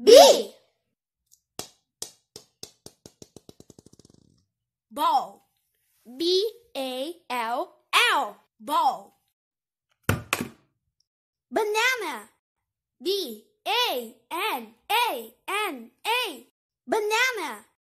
B. Ball. B A L L. Ball. Banana. B A N A N A. Banana.